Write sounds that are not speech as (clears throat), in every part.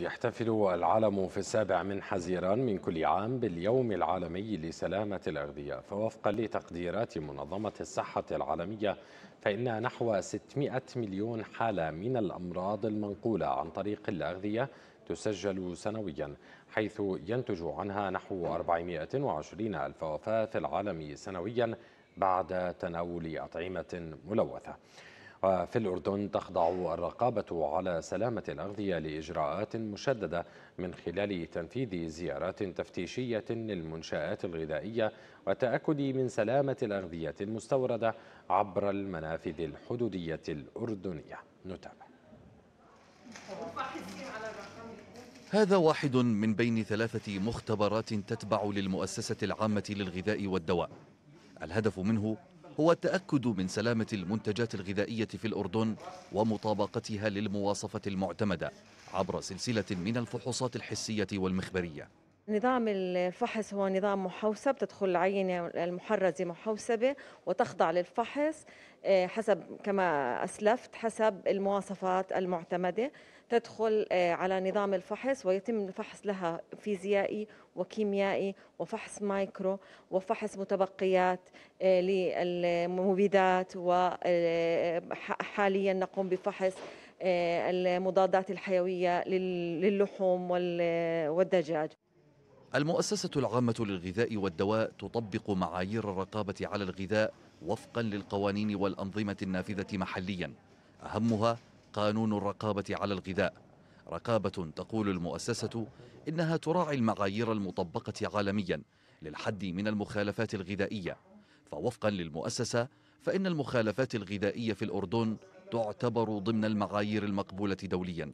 يحتفل العالم في السابع من حزيران من كل عام باليوم العالمي لسلامة الأغذية فوفقا لتقديرات منظمة الصحة العالمية فإن نحو 600 مليون حالة من الأمراض المنقولة عن طريق الأغذية تسجل سنويا حيث ينتج عنها نحو 420 ألف وفاة في العالم سنويا بعد تناول أطعمة ملوثة وفي الأردن تخضع الرقابة على سلامة الأغذية لإجراءات مشددة من خلال تنفيذ زيارات تفتيشية للمنشآت الغذائية والتأكد من سلامة الأغذية المستوردة عبر المنافذ الحدودية الأردنية نتابع هذا واحد من بين ثلاثة مختبرات تتبع للمؤسسة العامة للغذاء والدواء الهدف منه هو التأكد من سلامة المنتجات الغذائية في الأردن ومطابقتها للمواصفة المعتمدة عبر سلسلة من الفحوصات الحسية والمخبرية نظام الفحص هو نظام محوسب تدخل العينة المحرزة محوسبة وتخضع للفحص آه، حسب كما أسلفت حسب المواصفات المعتمدة تدخل آه، على نظام الفحص ويتم فحص لها فيزيائي وكيميائي وفحص مايكرو وفحص متبقيات آه، للمبيدات وحاليا آه، نقوم بفحص المضادات الحيوية للحوم والدجاج المؤسسة العامة للغذاء والدواء تطبق معايير الرقابة على الغذاء وفقا للقوانين والأنظمة النافذة محليا أهمها قانون الرقابة على الغذاء رقابة تقول المؤسسة إنها تراعي المعايير المطبقة عالميا للحد من المخالفات الغذائية فوفقا للمؤسسة فإن المخالفات الغذائية في الأردن تعتبر ضمن المعايير المقبولة دوليا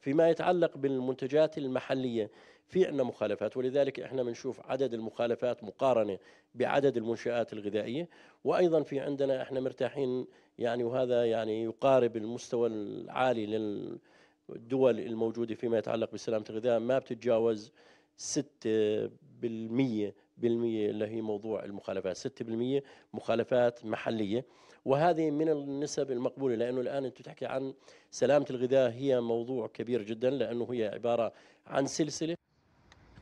فيما يتعلق بالمنتجات المحلية في عندنا مخالفات ولذلك احنا بنشوف عدد المخالفات مقارنه بعدد المنشات الغذائيه وايضا في عندنا احنا مرتاحين يعني وهذا يعني يقارب المستوى العالي للدول الموجوده فيما يتعلق بسلامه الغذاء ما بتتجاوز 6% بالمية بالمية اللي هي موضوع المخالفات 6% مخالفات محلية وهذه من النسب المقبولة لأنه الآن أنت تحكي عن سلامة الغذاء هي موضوع كبير جدا لأنه هي عبارة عن سلسلة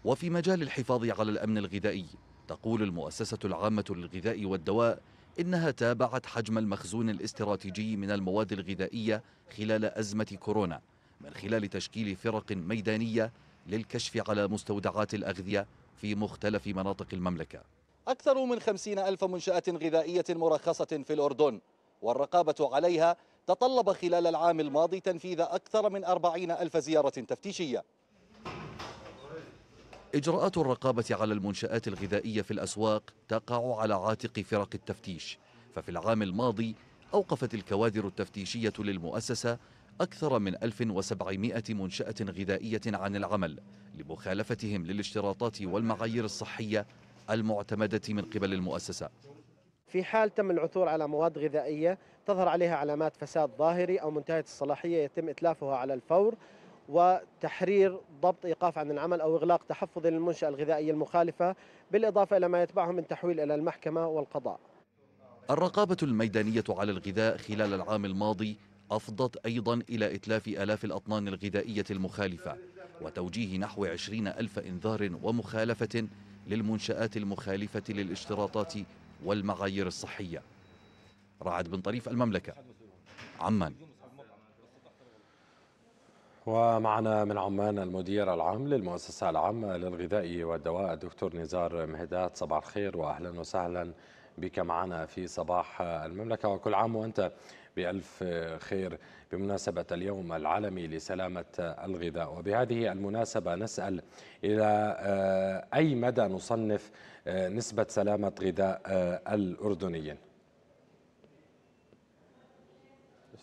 وفي مجال الحفاظ على الأمن الغذائي تقول المؤسسة العامة للغذاء والدواء إنها تابعت حجم المخزون الاستراتيجي من المواد الغذائية خلال أزمة كورونا من خلال تشكيل فرق ميدانية للكشف على مستودعات الأغذية في مختلف مناطق المملكة أكثر من خمسين ألف منشأة غذائية مرخصة في الأردن والرقابة عليها تطلب خلال العام الماضي تنفيذ أكثر من أربعين ألف زيارة تفتيشية إجراءات الرقابة على المنشآت الغذائية في الأسواق تقع على عاتق فرق التفتيش ففي العام الماضي أوقفت الكوادر التفتيشية للمؤسسة أكثر من 1700 منشأة غذائية عن العمل لمخالفتهم للاشتراطات والمعايير الصحية المعتمدة من قبل المؤسسة في حال تم العثور على مواد غذائية تظهر عليها علامات فساد ظاهري أو منتهية الصلاحية يتم إتلافها على الفور وتحرير ضبط ايقاف عن العمل او اغلاق تحفظ للمنشاه الغذائيه المخالفه بالاضافه الى ما يتبعه من تحويل الى المحكمه والقضاء. الرقابه الميدانيه على الغذاء خلال العام الماضي أفضت أيضا إلى إتلاف ألاف الأطنان الغذائية المخالفة وتوجيه نحو 20 ألف إنذار ومخالفة للمنشآت المخالفة للاشتراطات والمعايير الصحية رعد بن طريف المملكة عمان ومعنا من عمان المدير العام للمؤسسة العامة للغذاء والدواء الدكتور نزار مهدات صباح الخير وأهلا وسهلا بك معنا في صباح المملكة وكل عام وأنت بألف خير بمناسبة اليوم العالمي لسلامة الغذاء وبهذه المناسبة نسأل إلى آه، أي مدى نصنف آه، نسبة سلامة غذاء آه، الأردنيين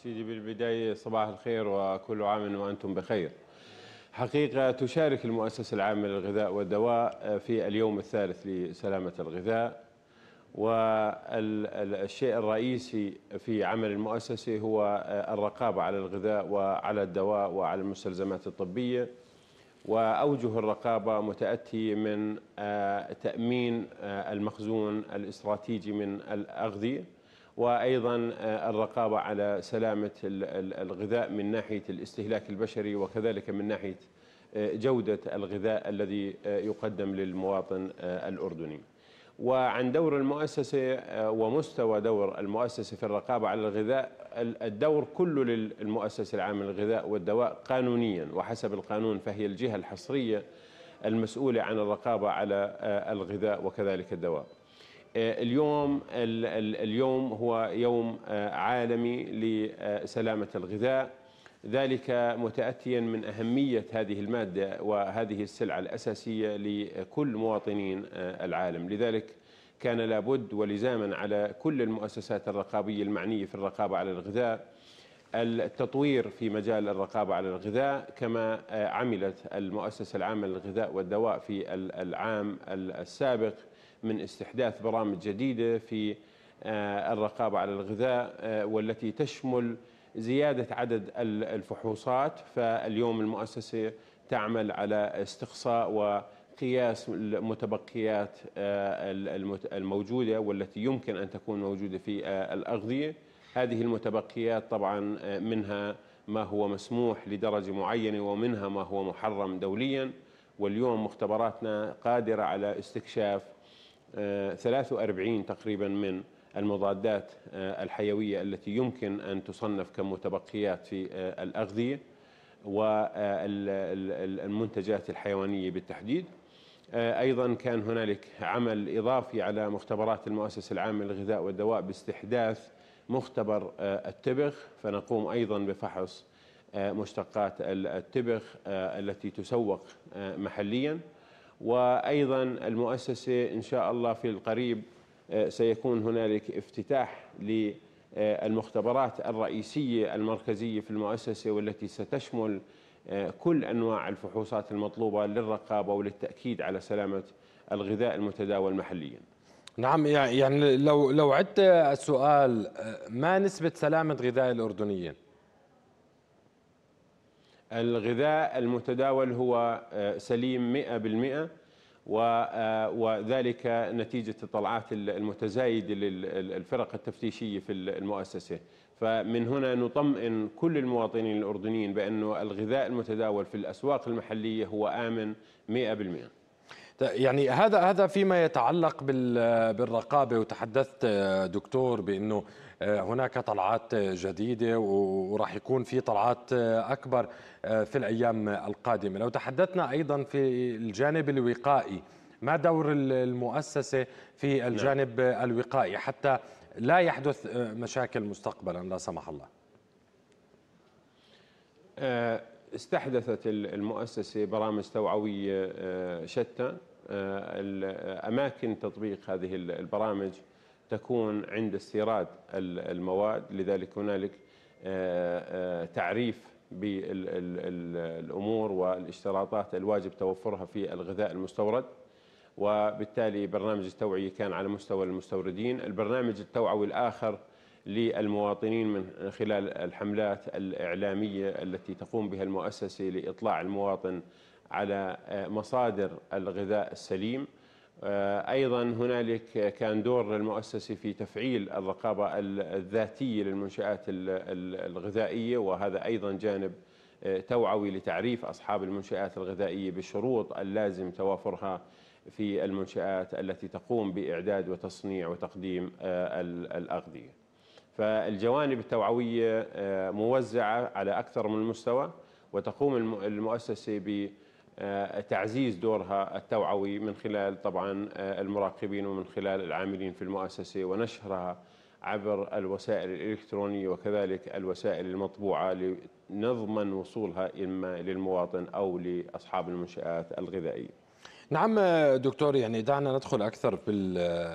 سيدي بالبداية صباح الخير وكل عام وأنتم بخير حقيقة تشارك المؤسسة العامة للغذاء والدواء آه، في اليوم الثالث لسلامة الغذاء والشيء الرئيسي في عمل المؤسسة هو آه، الرقابة على الغذاء وعلى الدواء وعلى المستلزمات الطبية وأوجه الرقابة متأتي من آه، تأمين المخزون الاستراتيجي من الأغذية وايضا آه، الرقابه على سلامه الغذاء من ناحيه الاستهلاك البشري وكذلك من ناحيه آه، جوده الغذاء الذي آه، يقدم للمواطن الاردني. وعن دور المؤسسه ومستوى دور المؤسسه في الرقابه على الغذاء الدور كله للمؤسسه العامه للغذاء والدواء قانونيا وحسب القانون فهي الجهه الحصريه المسؤوله عن الرقابه على الغذاء وكذلك الدواء. آه، اليوم اليوم هو يوم آه، عالمي لسلامة الغذاء ذلك متأتيا من أهمية هذه المادة وهذه السلعة الأساسية لكل مواطنين آه، العالم لذلك كان لابد ولزاما على كل المؤسسات الرقابية المعنية في الرقابة على الغذاء التطوير في مجال الرقابة على الغذاء كما عملت المؤسسة العامة للغذاء والدواء في العام السابق من استحداث برامج جديدة في آه، الرقابة على الغذاء آه، والتي تشمل زيادة عدد الفحوصات فاليوم المؤسسة تعمل على استقصاء وقياس المتبقيات آه، الموجودة والتي يمكن أن تكون موجودة في الأغذية هذه المتبقيات طبعا منها ما هو مسموح لدرجة معينة ومنها ما هو محرم دوليا واليوم مختبراتنا قادرة على استكشاف 43 تقريبا من المضادات آه، الحيوية التي يمكن أن تصنف كمتبقيات في آه، الأغذية والمنتجات آه، الحيوانية بالتحديد أيضا كان هنالك عمل إضافي على مختبرات المؤسسة العامة للغذاء والدواء باستحداث مختبر التبغ فنقوم أيضا بفحص مشتقات التبغ التي تسوق محلياً وايضا المؤسسه ان شاء الله في القريب آه، سيكون هنالك افتتاح للمختبرات الرئيسيه المركزيه في المؤسسه والتي ستشمل آه، كل انواع الفحوصات المطلوبه للرقابه وللتاكيد على سلامه الغذاء المتداول محليا. نعم يعني لو لو عدت السؤال آه، ما نسبه سلامه غذاء الاردنيين؟ الغذاء المتداول هو آه، سليم 100% آه، وذلك نتيجة الطلعات المتزايدة للفرق التفتيشية في المؤسسة فمن هنا نطمئن كل المواطنين الأردنيين بأن الغذاء المتداول في الأسواق المحلية هو آمن 100% يعني هذا هذا فيما يتعلق بالرقابه وتحدثت آه، دكتور بانه آه، هناك طلعات جديدة وراح يكون في طلعات آه، أكبر آه، في الأيام القادمة لو تحدثنا أيضا في الجانب الوقائي ما دور المؤسسة في نعم. الجانب الوقائي حتى لا يحدث مشاكل مستقبلا لا سمح الله استحدثت المؤسسة برامج توعوية شتى أماكن تطبيق هذه البرامج تكون عند استيراد المواد لذلك هنالك آه، آه، تعريف بالامور والاشتراطات الواجب توفرها في الغذاء المستورد وبالتالي برنامج التوعيه كان على مستوى المستوردين، البرنامج التوعوي الاخر للمواطنين من خلال الحملات الاعلاميه التي تقوم بها المؤسسه لاطلاع المواطن على آه، مصادر الغذاء السليم آه، أيضا هنالك كان دور للمؤسسة في تفعيل الرقابة الذاتية للمنشآت الغذائية وهذا أيضا جانب آه، توعوي لتعريف أصحاب المنشآت الغذائية بالشروط اللازم توافرها في المنشآت التي تقوم بإعداد وتصنيع وتقديم آه، الأغذية فالجوانب التوعوية موزعة على أكثر من مستوى وتقوم المؤسسة ب آه، تعزيز دورها التوعوي من خلال طبعا آه، المراقبين ومن خلال العاملين في المؤسسة ونشرها عبر الوسائل الإلكترونية وكذلك الوسائل المطبوعة لنضمن وصولها إما للمواطن أو لأصحاب المنشآت الغذائية نعم دكتور يعني دعنا ندخل أكثر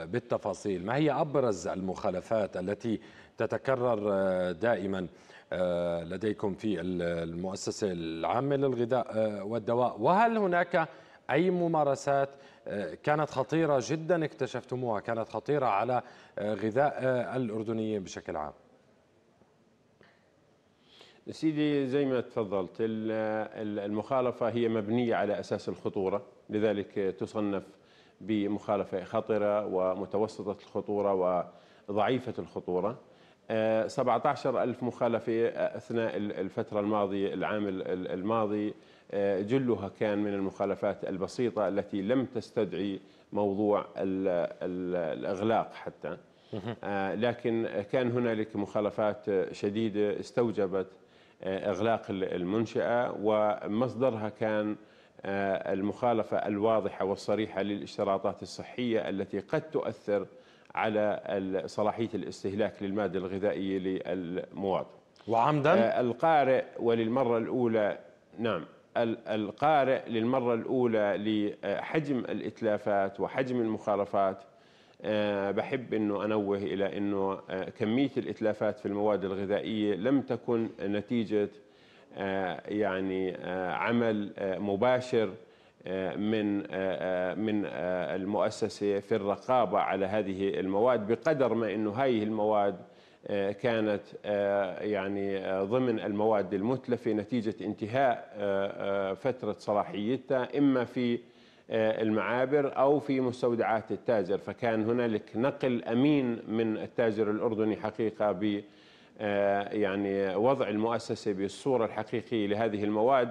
بالتفاصيل ما هي أبرز المخالفات التي تتكرر آه، دائما آه، لديكم في المؤسسة العامة للغذاء آه، والدواء وهل هناك أي ممارسات آه، كانت خطيرة جدا اكتشفتموها كانت خطيرة على غذاء الأردنيين بشكل عام سيدي زي ما تفضلت المخالفة هي مبنية على أساس الخطورة لذلك تصنف بمخالفة خطرة ومتوسطة الخطورة وضعيفة الخطورة 17 آه، ألف مخالفة آه، أثناء الفترة الماضية العام الماضي آه، جلها كان من المخالفات البسيطة التي لم تستدعي موضوع الإغلاق حتى لكن كان هنالك مخالفات شديدة استوجبت إغلاق المنشأة ومصدرها كان المخالفة الواضحة والصريحة للاشتراطات الصحية التي قد تؤثر على صلاحية الاستهلاك للمادة الغذائية للمواطن وعمدا آه، القارئ وللمرة الأولى نعم القارئ للمرة الأولى لحجم الإتلافات وحجم المخالفات آه، بحب أنه أنوه إلى أنه آه، كمية الإتلافات في المواد الغذائية لم تكن نتيجة يعني عمل مباشر آه، من آه، آه، من المؤسسه في الرقابه على هذه المواد بقدر ما انه هذه المواد كانت يعني ضمن المواد المتلفه نتيجه انتهاء فتره صلاحيتها اما في المعابر او في مستودعات التاجر فكان هنالك نقل امين من التاجر الاردني حقيقه ب يعني وضع المؤسسه بالصوره الحقيقيه لهذه المواد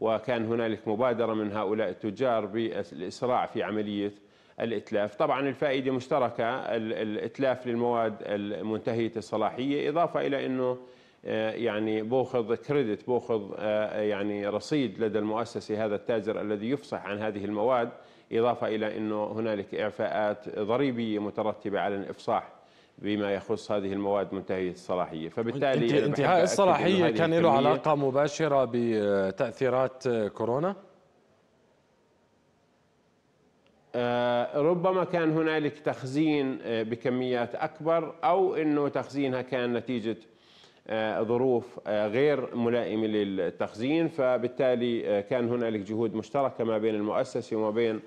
وكان هنالك مبادرة من هؤلاء التجار بالإسراع في عملية الإتلاف طبعا الفائدة مشتركة الإتلاف للمواد المنتهية الصلاحية إضافة إلى أنه آه، يعني بوخذ كريدت بوخذ آه، يعني رصيد لدى المؤسسة هذا التاجر الذي يفصح عن هذه المواد إضافة إلى أنه هنالك إعفاءات ضريبية مترتبة على الإفصاح بما يخص هذه المواد منتهيه الصلاحيه فبالتالي انتهاء الصلاحيه كان له علاقه مباشره بتاثيرات كورونا آه، ربما كان هنالك تخزين آه، بكميات اكبر او انه تخزينها كان نتيجه آه، ظروف غير ملائمه للتخزين فبالتالي كان هنالك جهود مشتركه ما بين المؤسسه وما بين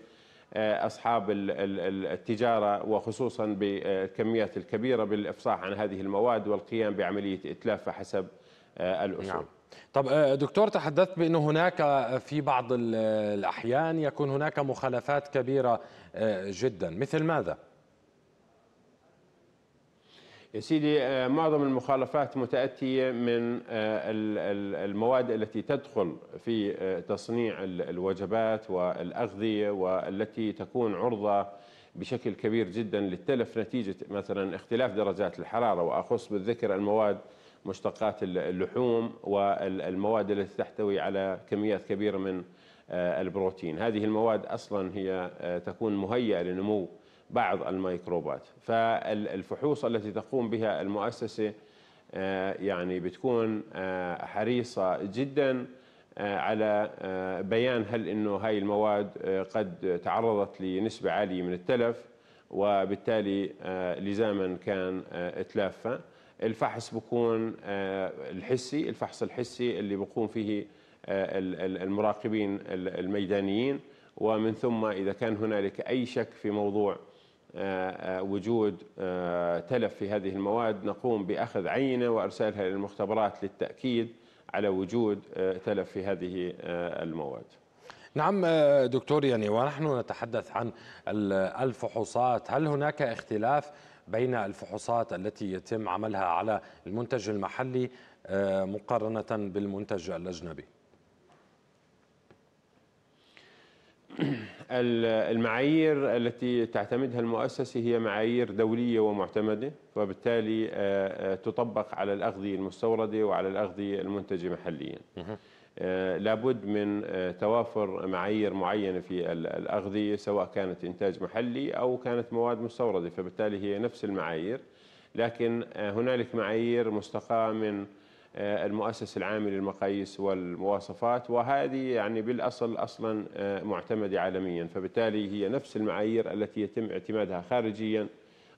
آه، أصحاب التجارة وخصوصا بالكميات الكبيرة بالإفصاح عن هذه المواد والقيام بعملية إتلافها حسب آه، الأصول نعم. طب آه، دكتور تحدثت بأن هناك في بعض الأحيان يكون هناك مخالفات كبيرة جدا مثل ماذا؟ يا سيدي آه، معظم المخالفات متأتية من آه، المواد التي تدخل في آه، تصنيع الوجبات والأغذية والتي تكون عرضة بشكل كبير جدا للتلف نتيجة مثلا اختلاف درجات الحرارة وأخص بالذكر المواد مشتقات اللحوم والمواد التي تحتوي على كميات كبيرة من البروتين هذه المواد أصلا هي تكون مهيئة لنمو بعض الميكروبات فالفحوص التي تقوم بها المؤسسة آه، يعني بتكون آه، حريصة جدا آه، على بيان هل انه هاي المواد قد تعرضت لنسبة عالية من التلف وبالتالي لزاما كان اتلافها الفحص بكون الحسي الفحص الحسي اللي بقوم فيه المراقبين الميدانيين ومن ثم إذا كان هنالك أي شك في موضوع آه، آه، وجود آه، تلف في هذه المواد نقوم بأخذ عينة وأرسالها للمختبرات للتأكيد على وجود تلف في هذه المواد نعم دكتور يعني ونحن نتحدث عن الفحوصات هل هناك اختلاف بين الفحوصات التي يتم عملها على المنتج المحلي مقارنة بالمنتج الأجنبي؟ (clears throat) المعايير التي تعتمدها المؤسسة هي معايير دولية ومعتمدة وبالتالي آه، آه، تطبق على الأغذية المستوردة وعلى الأغذية المنتجة محليا آه، لابد من توافر معايير معينة في الأغذية سواء كانت إنتاج محلي أو كانت مواد مستوردة فبالتالي هي نفس المعايير لكن هنالك معايير مستقاة من آه، المؤسس العام للمقاييس والمواصفات وهذه يعني بالاصل اصلا آه، معتمده عالميا فبالتالي هي نفس المعايير التي يتم اعتمادها خارجيا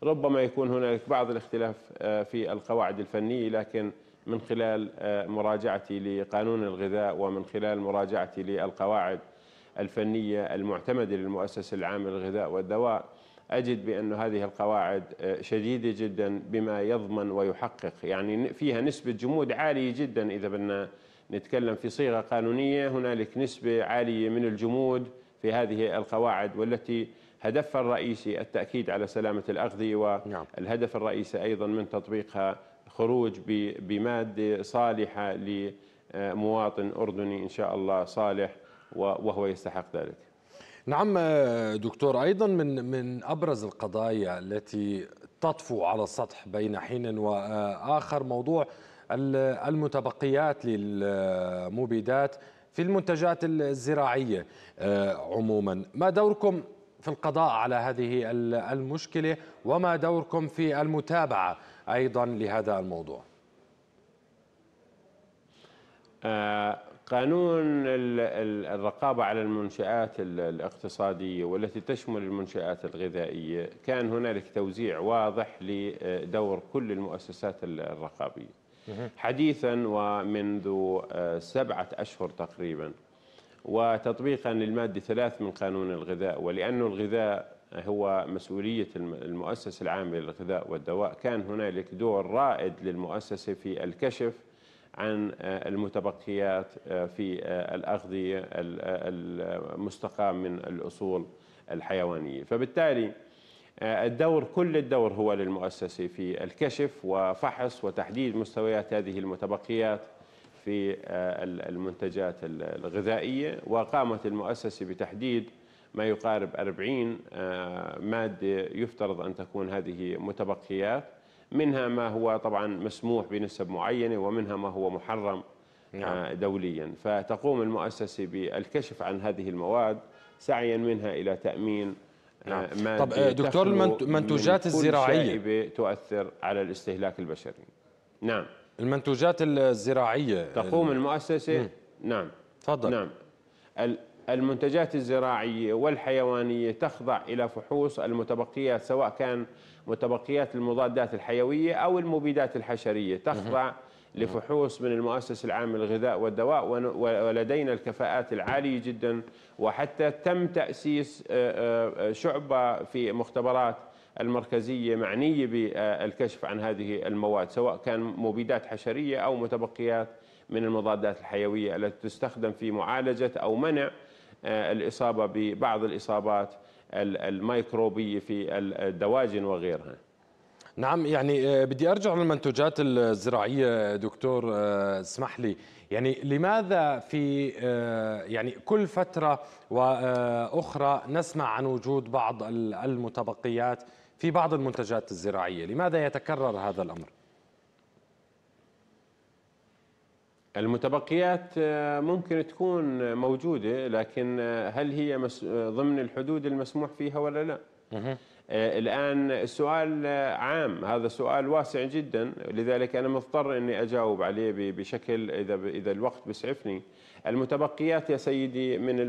ربما يكون هنالك بعض الاختلاف آه، في القواعد الفنيه لكن من خلال مراجعتي لقانون الغذاء ومن خلال مراجعتي للقواعد الفنيه المعتمده للمؤسسه العامه للغذاء والدواء أجد بأن هذه القواعد آه، شديدة جدا بما يضمن ويحقق يعني فيها نسبة جمود عالية جدا إذا بدنا نتكلم في صيغة قانونية هنالك نسبة عالية من الجمود في هذه القواعد والتي هدفها الرئيسي التأكيد على سلامة الأغذية والهدف نعم. الرئيسي أيضا من تطبيقها خروج بمادة صالحة لمواطن أردني إن شاء الله صالح وهو يستحق ذلك نعم دكتور ايضا من من ابرز القضايا التي تطفو على السطح بين حين واخر موضوع المتبقيات للمبيدات في المنتجات الزراعيه آه، عموما ما دوركم في القضاء على هذه المشكله وما دوركم في المتابعه ايضا لهذا الموضوع آه، قانون الرقابة على المنشآت الاقتصادية والتي تشمل المنشآت الغذائية كان هنالك توزيع واضح لدور كل المؤسسات الرقابية حديثا ومنذ آه، سبعة أشهر تقريبا وتطبيقا للمادة ثلاث من قانون الغذاء ولأن الغذاء هو مسؤولية المؤسسة العامة للغذاء والدواء كان هنالك دور رائد للمؤسسة في الكشف عن آه، المتبقيات آه، في آه، الأغذية المستقاة من الأصول الحيوانية فبالتالي الدور كل الدور هو للمؤسسة في الكشف وفحص وتحديد مستويات هذه المتبقيات في المنتجات الغذائية وقامت المؤسسة بتحديد ما يقارب 40 مادة يفترض أن تكون هذه متبقيات منها ما هو طبعا مسموح بنسب معينة ومنها ما هو محرم آه، نعم. دوليا فتقوم المؤسسة بالكشف عن هذه المواد سعيا منها إلى تأمين آه، نعم. ما طب آه، دكتور المنتوجات من الزراعية تؤثر على الاستهلاك البشري نعم المنتوجات الزراعية تقوم المؤسسة نعم تفضل نعم المنتجات الزراعية والحيوانية تخضع إلى فحوص المتبقيات سواء كان متبقيات المضادات الحيوية أو المبيدات الحشرية تخضع لفحوص من المؤسسة العامة للغذاء والدواء ولدينا الكفاءات العالية جدا وحتى تم تأسيس آه، آه، شعبة في مختبرات المركزية معنية بالكشف عن هذه المواد سواء كان مبيدات حشرية أو متبقيات من المضادات الحيوية التي تستخدم في معالجة أو منع آه، الإصابة ببعض الإصابات الميكروبية في الدواجن وغيرها نعم يعني آه، بدي ارجع للمنتوجات الزراعيه دكتور آه، اسمح لي يعني لماذا في يعني كل فتره واخرى نسمع عن وجود بعض المتبقيات في بعض المنتجات الزراعيه لماذا يتكرر هذا الامر المتبقيات آه، ممكن تكون موجودة لكن آه، هل هي آه، ضمن الحدود المسموح فيها ولا لا؟ الآن السؤال عام هذا سؤال واسع جدا لذلك أنا مضطر أني أجاوب عليه بشكل إذا, إذا الوقت بسعفني المتبقيات يا سيدي من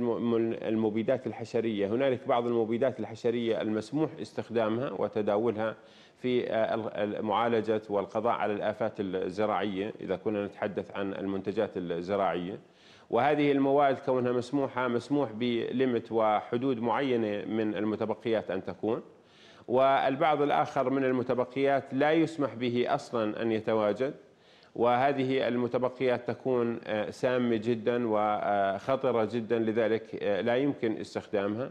المبيدات الحشرية هنالك بعض المبيدات الحشرية المسموح استخدامها وتداولها في آه، معالجة والقضاء على الآفات الزراعية إذا كنا نتحدث عن المنتجات الزراعية وهذه المواد كونها مسموحة مسموح بلمت وحدود معينة من المتبقيات أن تكون والبعض الآخر من المتبقيات لا يسمح به أصلا أن يتواجد وهذه المتبقيات تكون آه، سامة جدا وخطرة آه، جدا لذلك لا يمكن استخدامها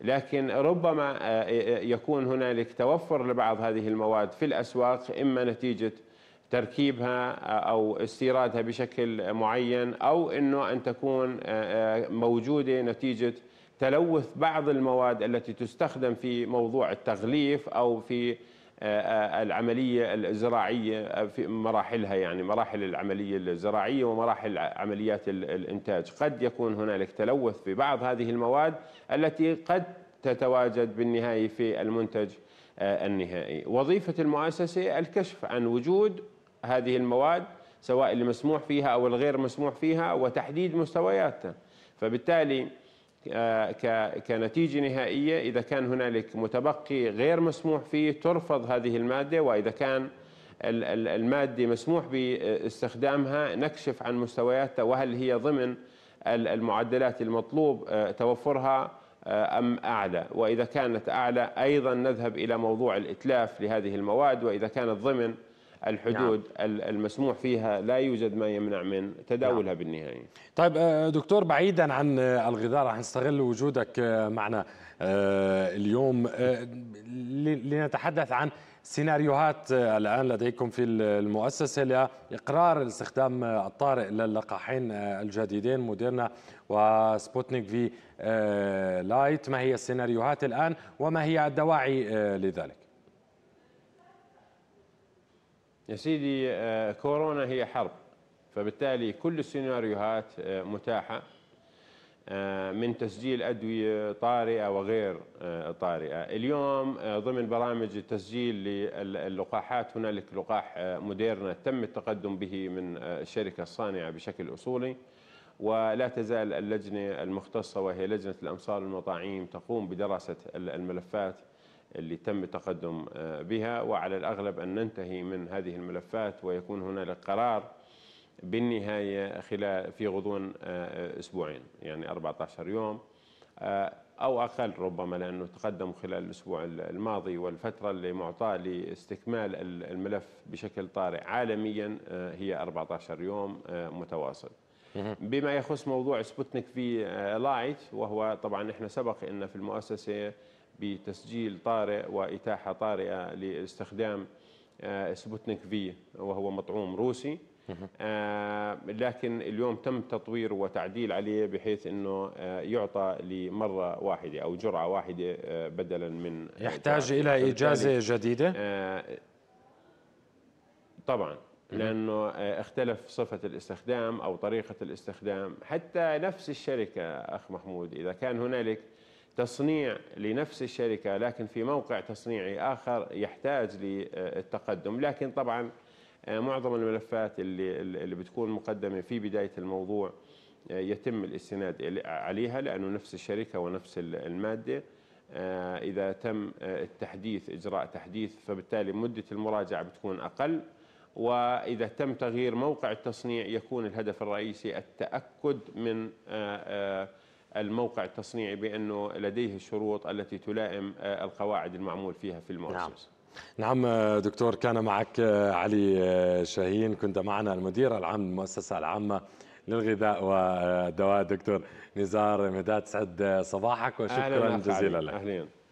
لكن ربما آه، آه، يكون هنالك توفر لبعض هذه المواد في الأسواق إما نتيجة تركيبها آه، أو استيرادها بشكل معين أو أنه أن تكون موجودة نتيجة تلوث بعض المواد التي تستخدم في موضوع التغليف أو في آه، آه، العملية الزراعية في مراحلها يعني مراحل العملية الزراعية ومراحل عمليات الإنتاج قد يكون هنالك تلوث في بعض هذه المواد التي قد تتواجد بالنهاية في المنتج آه، النهائي وظيفة المؤسسة الكشف عن وجود هذه المواد سواء المسموح فيها أو الغير مسموح فيها وتحديد مستوياتها فبالتالي كنتيجة نهائية إذا كان هنالك متبقي غير مسموح فيه ترفض هذه المادة وإذا كان المادة مسموح باستخدامها نكشف عن مستوياتها وهل هي ضمن المعدلات المطلوب آه، توفرها آه، أم أعلى وإذا كانت أعلى أيضا نذهب إلى موضوع الإتلاف لهذه المواد وإذا كانت ضمن نعم. الحدود نعم. المسموح فيها لا يوجد ما يمنع من تداولها نعم. بالنهاية طيب آه، دكتور بعيدا عن آه، الغذاء راح نستغل وجودك آه، معنا اليوم لنتحدث عن سيناريوهات الآن لديكم في المؤسسة لإقرار الاستخدام الطارئ للقاحين الجديدين موديرنا وسبوتنيك في لايت ما هي السيناريوهات الآن وما هي الدواعي لذلك يا سيدي آه، كورونا هي حرب فبالتالي كل السيناريوهات آه، متاحة آه، من تسجيل أدوية طارئة وغير طارئة اليوم ضمن برامج التسجيل للقاحات هنالك لقاح موديرنا تم التقدم به من الشركة الصانعة بشكل أصولي ولا تزال اللجنة المختصة وهي لجنة الأمصار والمطاعيم تقوم بدراسة الملفات اللي تم التقدم آه، بها وعلى الأغلب أن ننتهي من هذه الملفات ويكون هنالك قرار بالنهاية خلال في غضون آه، أسبوعين يعني 14 يوم آه، أو أقل ربما لأنه تقدم خلال الأسبوع الماضي والفترة اللي معطاة لاستكمال الملف بشكل طارئ عالميا هي 14 يوم متواصل بما يخص موضوع سبوتنيك في لايت وهو طبعا احنا سبق ان في المؤسسه بتسجيل طارئ وإتاحة طارئة لاستخدام آه، سبوتنيك في وهو مطعوم روسي آه، لكن اليوم تم تطوير وتعديل عليه بحيث انه آه، يعطى لمره واحده او جرعه واحده بدلا من يحتاج الى اجازه جديده طبعا لانه اختلف صفه الاستخدام او طريقه الاستخدام حتى نفس الشركه اخ محمود اذا كان هنالك تصنيع لنفس الشركة لكن في موقع تصنيعي آخر يحتاج للتقدم لكن طبعا آه، معظم الملفات اللي, اللي بتكون مقدمة في بداية الموضوع آه، يتم الاستناد عليها لأنه نفس الشركة ونفس المادة آه، إذا تم التحديث إجراء تحديث فبالتالي مدة المراجعة بتكون أقل وإذا تم تغيير موقع التصنيع يكون الهدف الرئيسي التأكد من الموقع التصنيعي بأنه لديه الشروط التي تلائم آه، القواعد المعمول فيها في المؤسسة نعم. نعم آه، دكتور كان معك آه، علي شاهين كنت معنا المدير العام للمؤسسة العامة للغذاء والدواء دكتور نزار مداد سعد صباحك وشكرا جزيلا لك أهلين.